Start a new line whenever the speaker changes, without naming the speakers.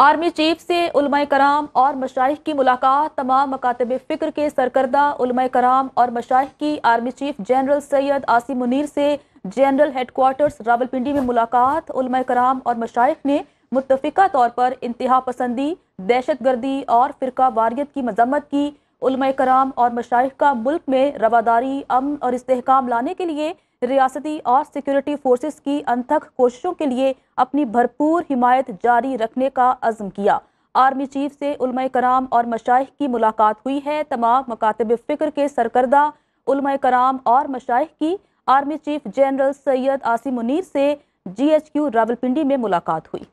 army chief से उलमा कराम और मशाइ की मुलाकात तमाम मकातब फ़िक्र के सरकर्दा उलमा कराम और मशाइ की army chief general Syed Asim Munir से जनरल हेडकोार्टर्स रावलपिंडी में मुलाकात उलमा कराम और मशाइ ने मुतफ़ा तौर पर इंतहा पसंदी दहशत गर्दी और फ़िरका वारियत की मजम्मत की उलमा कराम और मशाइ का मुल्क में रवादारी अमन और इसकाम लाने के लिए रियासती और सिक्योरिटी फोर्सेस की अनथक कोशिशों के लिए अपनी भरपूर हिमायत जारी रखने का अज़म किया आर्मी चीफ से उलमा कराम और मशाइ की मुलाकात हुई है तमाम मकातब फ़िक्र के सरकर्दा उलमा कराम और मशाइ की army chief general Syed Asim Munir से जी एच क्यू रावलपिंडी में मुलाकात हुई